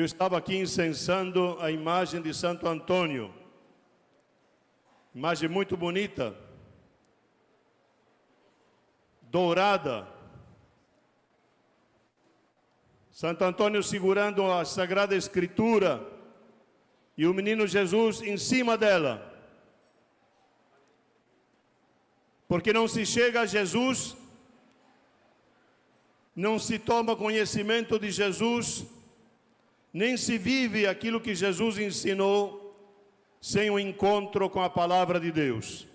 eu estava aqui incensando a imagem de Santo Antônio. Imagem muito bonita, dourada. Santo Antônio segurando a Sagrada Escritura e o menino Jesus em cima dela. Porque não se chega a Jesus, não se toma conhecimento de Jesus nem se vive aquilo que Jesus ensinou sem o um encontro com a palavra de Deus.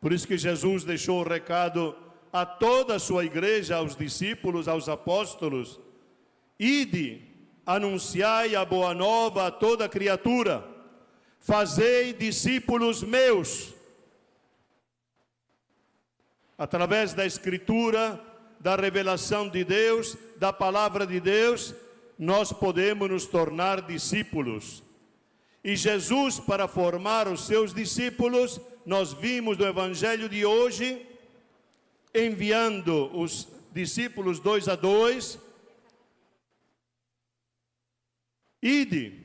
Por isso que Jesus deixou o recado a toda a sua igreja, aos discípulos, aos apóstolos: Ide, anunciai a boa nova a toda criatura, fazei discípulos meus. Através da Escritura, da revelação de Deus, da palavra de Deus, nós podemos nos tornar discípulos. E Jesus, para formar os seus discípulos, nós vimos no Evangelho de hoje, enviando os discípulos dois a dois, ide,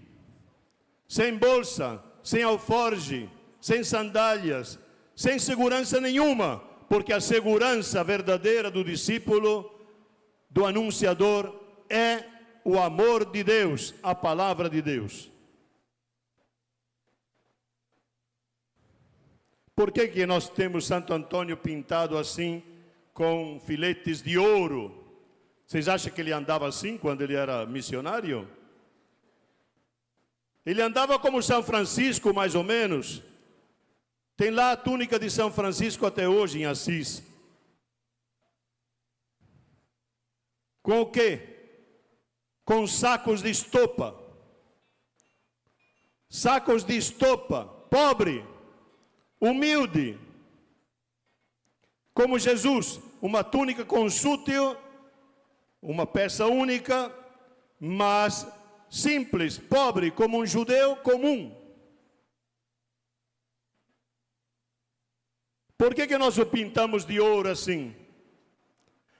sem bolsa, sem alforge, sem sandálias, sem segurança nenhuma, porque a segurança verdadeira do discípulo, do anunciador, é o amor de Deus, a palavra de Deus. Por que, que nós temos Santo Antônio pintado assim, com filetes de ouro? Vocês acham que ele andava assim quando ele era missionário? Ele andava como São Francisco, mais ou menos. Tem lá a túnica de São Francisco até hoje em Assis. Com o quê? com sacos de estopa. Sacos de estopa, pobre, humilde, como Jesus, uma túnica com sútil, uma peça única, mas simples, pobre, como um judeu comum. Por que, que nós o pintamos de ouro assim?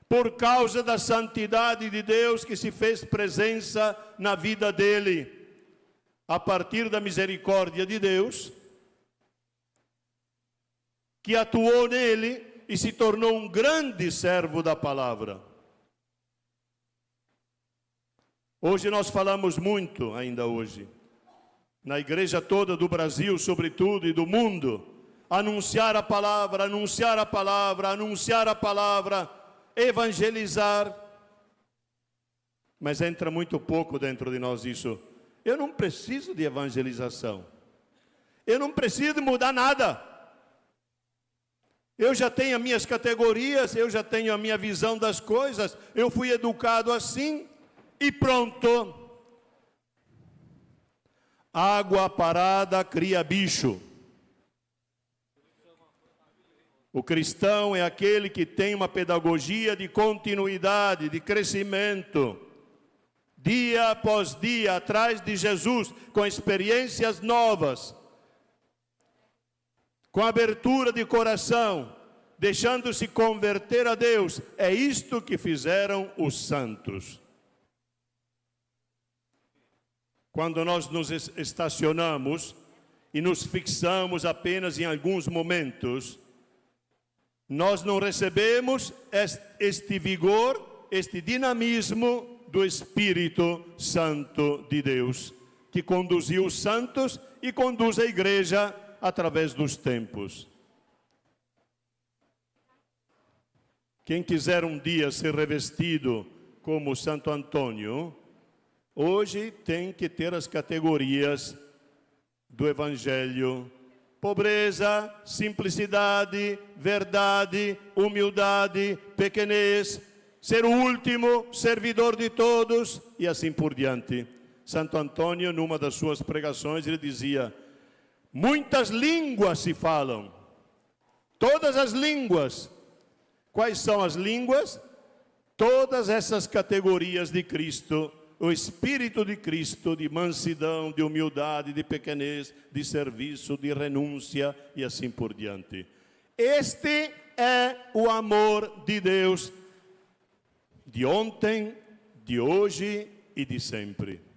por causa da santidade de Deus que se fez presença na vida dele. A partir da misericórdia de Deus, que atuou nele e se tornou um grande servo da palavra. Hoje nós falamos muito, ainda hoje, na igreja toda do Brasil, sobretudo, e do mundo, anunciar a palavra, anunciar a palavra, anunciar a palavra evangelizar. Mas entra muito pouco dentro de nós isso. Eu não preciso de evangelização. Eu não preciso mudar nada. Eu já tenho as minhas categorias, eu já tenho a minha visão das coisas, eu fui educado assim e pronto. Água parada cria bicho. O cristão é aquele que tem uma pedagogia de continuidade, de crescimento, dia após dia, atrás de Jesus, com experiências novas, com abertura de coração, deixando-se converter a Deus. É isto que fizeram os santos. Quando nós nos estacionamos e nos fixamos apenas em alguns momentos, nós não recebemos este vigor, este dinamismo do Espírito Santo de Deus, que conduziu os santos e conduz a igreja através dos tempos. Quem quiser um dia ser revestido como Santo Antônio, hoje tem que ter as categorias do Evangelho pobreza, simplicidade, verdade, humildade, pequenez, ser o último, servidor de todos e assim por diante. Santo Antônio, numa das suas pregações, ele dizia: Muitas línguas se falam, todas as línguas. Quais são as línguas? Todas essas categorias de Cristo o Espírito de Cristo de mansidão, de humildade, de pequenez, de serviço, de renúncia e assim por diante. Este é o amor de Deus de ontem, de hoje e de sempre.